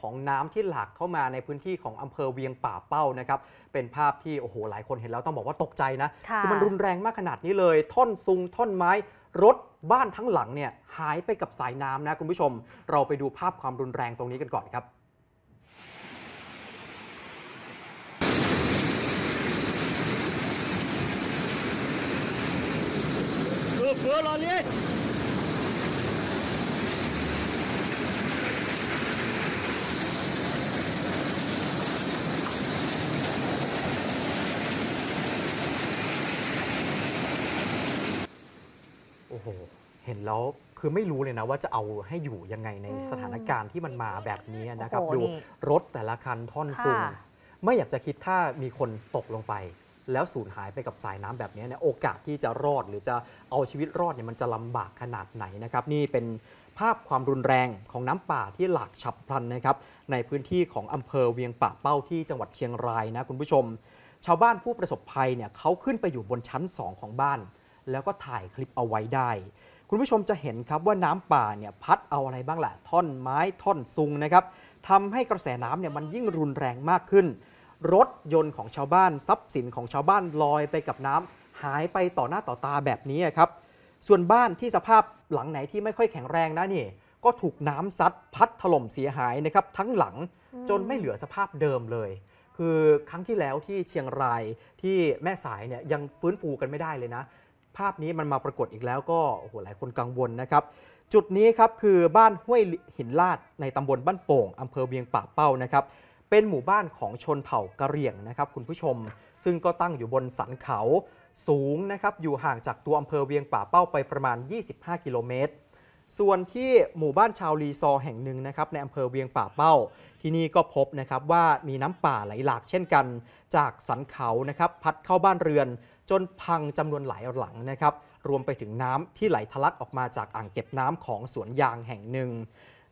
ของน้ำที่หลากเข้ามาในพื้นที่ของอำเภอเวียงป่าเป้านะครับเป็นภาพที่โอ้โหหลายคนเห็นแล้วต้องบอกว่าตกใจนะ คือมันรุนแรงมากขนาดนี้เลย ท่อนซุงท่อนไม้รถบ้านทั้งหลังเนี่ยหายไปกับสายน้ำนะคุณผู้ชม เราไปดูภาพความรุนแรงตรงนี้กันก่อนครับเพื่อรอเลยโอ้โห เห็นแล้วคือไม่รู้เลยนะ ว่าจะเอาให้อยู่ยังไงในสถานการณ์ที่มันมาแบบนี้นะครับ ดูรถแต่ละคันท่อนซูงไม่อยากจะคิดถ้ามีคนตกลงไป แล้วสูญหายไปกับสายน้ำแบบนี้เนี่ยโอกาสที่จะรอดหรือจะเอาชีวิตรอดเนี่ยมันจะลำบากขนาดไหนนะครับนี่เป็นภาพความรุนแรงของน้ำป่าที่หลากฉับพลันนะครับในพื้นที่ของอำเภอเวียงป่าเป้าที่จังหวัดเชียงรายนะคุณผู้ชม ชาวบ้านผู้ประสบภัยเนี่ยเขาขึ้นไปอยู่บนชั้น 2 ของบ้านแล้วก็ถ่ายคลิปเอาไว้ได้ คุณผู้ชมจะเห็นครับว่าน้ำป่าเนี่ยพัดเอาอะไรบ้างแหละท่อนไม้ท่อนซุงนะครับ ทำให้กระแสน้ำเนี่ยมันยิ่งรุนแรงมากขึ้น รถยนต์ของชาวบ้านทรัพย์สินของชาวบ้านลอยไปกับน้ำหายไปต่อหน้าต่อตาแบบนี้ครับ ส่วนบ้านที่สภาพหลังไหนที่ไม่ค่อยแข็งแรงนะนี่ ก็ถูกน้ำซัดพัดถล่มเสียหายนะครับทั้งหลังจนไม่เหลือสภาพเดิมเลย คือครั้งที่แล้วที่เชียงรายที่แม่สายเนี่ยยังฟื้นฟูกันไม่ได้เลยนะภาพนี้มันมาปรากฏอีกแล้วก็โอ้โหหลายคนกังวลนะครับจุดนี้ครับคือบ้านห้วยหินลาดในตำบลบ้านโป่งอำเภอเวียงป่าเป้านะครับเป็นหมู่บ้านของชนเผ่ากะเหรี่ยงนะครับคุณผู้ชม ซึ่งก็ตั้งอยู่บนสันเขาสูงนะครับอยู่ห่างจากตัวอำเภอเวียงป่าเป้าไปประมาณ25กิโลเมตรส่วนที่หมู่บ้านชาวลีซอแห่งหนึ่งนะครับในอำเภอเวียงป่าเป้า ที่นี่ก็พบนะครับว่ามีน้ำป่าไหลหลากเช่นกัน จากสันเขานะครับพัดเข้าบ้านเรือนจนพังจำนวนหลายหลังนะครับ รวมไปถึงน้ำที่ไหลทะลักออกมาจากอ่างเก็บน้ำของสวนยางแห่งหนึ่ง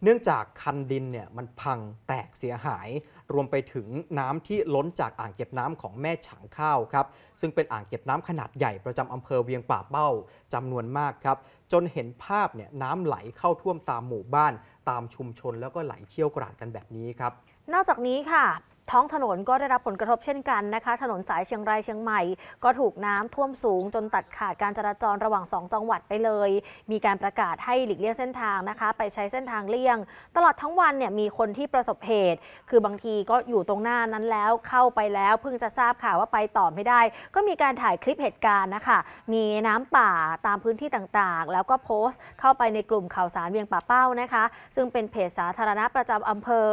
เนื่องจากคันดินเนี่ยมันพังแตกเสียหาย รวมไปถึงน้ำที่ล้นจากอ่างเก็บน้ำของแม่ฉางข้าวครับซึ่งเป็นอ่างเก็บน้ำขนาดใหญ่ประจำอำเภอเวียงป่าเป้าจำนวนมากครับ จนเห็นภาพเนี่ยน้ำไหลเข้าท่วมตามหมู่บ้านตามชุมชนแล้วก็ไหลเชี่ยวกราดกันแบบนี้ครับนอกจากนี้ค่ะท้องถนนก็ได้รับผลกระทบเช่นกันนะคะ ถนนสายเชียงรายเชียงใหม่ก็ถูกน้ำท่วมสูงจนตัดขาดการจราจรระหว่าง 2จังหวัดไปเลย มีการประกาศให้หลีกเลี่ยงเส้นทางนะคะ ไปใช้เส้นทางเลี่ยง ตลอดทั้งวันเนี่ยมีคนที่ประสบเหตุ คือบางทีก็อยู่ตรงหน้านั้นแล้วเข้าไปแล้วเพิ่งจะทราบข่าวว่าไปต่อไม่ได้ ก็มีการถ่ายคลิปเหตุการณ์นะคะ มีน้ำป่าตามพื้นที่ต่างๆ แล้วก็โพสต์เข้าไปในกลุ่มข่าวสารเวียงป่าเป้านะคะ ซึ่งเป็นเพจสาธารณะประจำอำเภอ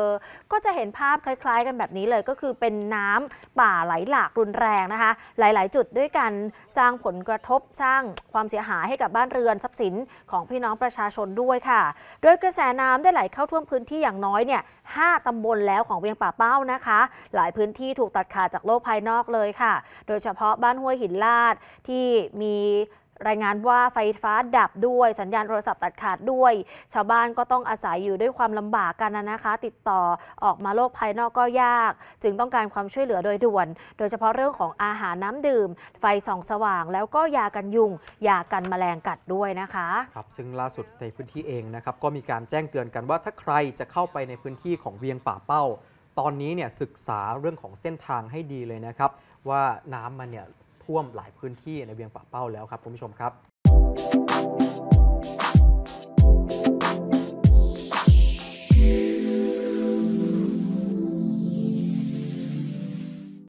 ก็จะเห็นภาพคล้ายๆ กันแบบนี้ี้เลยก็คือเป็นน้ำป่าไหลหลากรุนแรงนะคะ หลาย ๆ จุดด้วยกันสร้างผลกระทบสร้างความเสียหายให้กับบ้านเรือนทรัพย์สินของพี่น้องประชาชนด้วยค่ะ โดยกระแสน้ำได้ไหลเข้าท่วมพื้นที่อย่างน้อยเนี่ยห้าตำบลแล้วของเวียงป่าเป้านะคะ หลายพื้นที่ถูกตัดขาดจากโลกภายนอกเลยค่ะ โดยเฉพาะบ้านห้วยหินลาดที่มีรายงานว่าไฟฟ้าดับด้วยสัญญาณโทรศัพท์ตัดขาดด้วย ชาวบ้านก็ต้องอาศัยอยู่ด้วยความลำบากกันนะคะ ติดต่อออกมาโลกภายนอกก็ยาก จึงต้องการความช่วยเหลือโดย ด่วน โดยเฉพาะเรื่องของอาหารน้ำดื่ม ไฟส่องสว่างแล้วก็ยากันยุง ยากันแมลงกัดด้วยนะคะครับซึ่งล่าสุดในพื้นที่เองนะครับก็มีการแจ้งเตือนกันว่าถ้าใครจะเข้าไปในพื้นที่ของเวียงป่าเป้า ตอนนี้เนี่ยศึกษาเรื่องของเส้นทางให้ดีเลยนะครับ ว่าน้ำมันเนี่ยท่วมหลายพื้นที่ในเวียงป่าเป้าแล้วครับคุณผู้ชมครับ